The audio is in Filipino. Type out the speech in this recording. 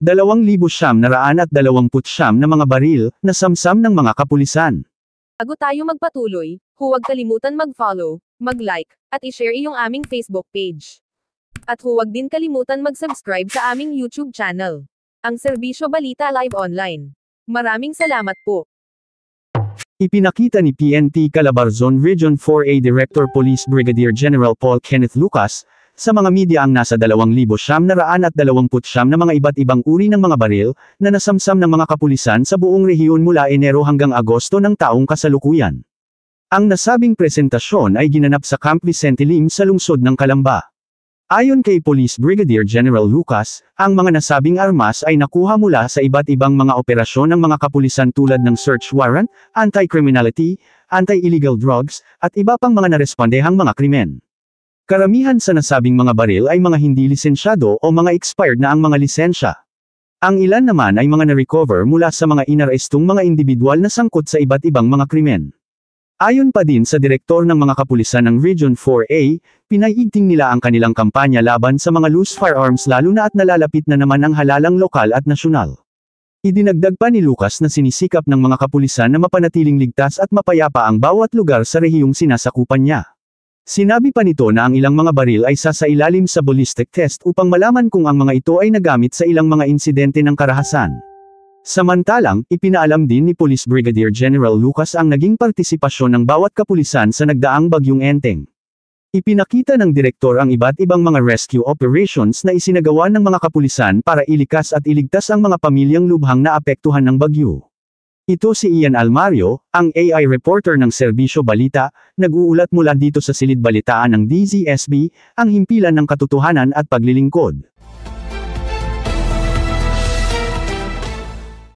2,729 na raan at na mga baril, na samsam ng mga kapulisan. Bago tayo magpatuloy, huwag kalimutan mag-follow, mag-like, at i-share iyong aming Facebook page. At huwag din kalimutan mag-subscribe sa aming YouTube channel. Ang Serbisyo Balita Live Online. Maraming salamat po. Ipinakita ni PNP Calabarzon Region 4A Director Police Brigadier General Paul Kenneth Lucas, sa mga media ang nasa 2,729 na mga iba't ibang uri ng mga baril, na nasamsam ng mga kapulisan sa buong rehiyon mula Enero hanggang Agosto ng taong kasalukuyan. Ang nasabing presentasyon ay ginanap sa Camp Vicente Lim sa lungsod ng Kalamba. Ayon kay Police Brigadier General Lucas, ang mga nasabing armas ay nakuha mula sa iba't ibang mga operasyon ng mga kapulisan tulad ng search warrant, anti-criminality, anti-illegal drugs, at iba pang mga narespondehang mga krimen. Karamihan sa nasabing mga baril ay mga hindi lisensyado o mga expired na ang mga lisensya. Ang ilan naman ay mga na-recover mula sa mga inarestong mga individual na sangkot sa iba't ibang mga krimen. Ayon pa din sa direktor ng mga kapulisan ng Region 4A, pinaiigting nila ang kanilang kampanya laban sa mga loose firearms lalo na at nalalapit na naman ang halalang lokal at nasyonal. Idinagdag pa ni Lucas na sinisikap ng mga kapulisan na mapanatiling ligtas at mapayapa ang bawat lugar sa rehiyong sinasakupan niya. Sinabi pa nito na ang ilang mga baril ay sasailalim sa ballistic test upang malaman kung ang mga ito ay nagamit sa ilang mga insidente ng karahasan. Samantalang, ipinaalam din ni Police Brigadier General Lucas ang naging partisipasyon ng bawat kapulisan sa nagdaang bagyong Enteng. Ipinakita ng direktor ang iba't ibang mga rescue operations na isinagawa ng mga kapulisan para ilikas at iligtas ang mga pamilyang lubhang naapektuhan ng bagyo. Ito si Ian Almario, ang AI reporter ng Serbisyo Balita, nag-uulat mula dito sa silid balitaan ng DZSB, ang himpilan ng katotohanan at paglilingkod.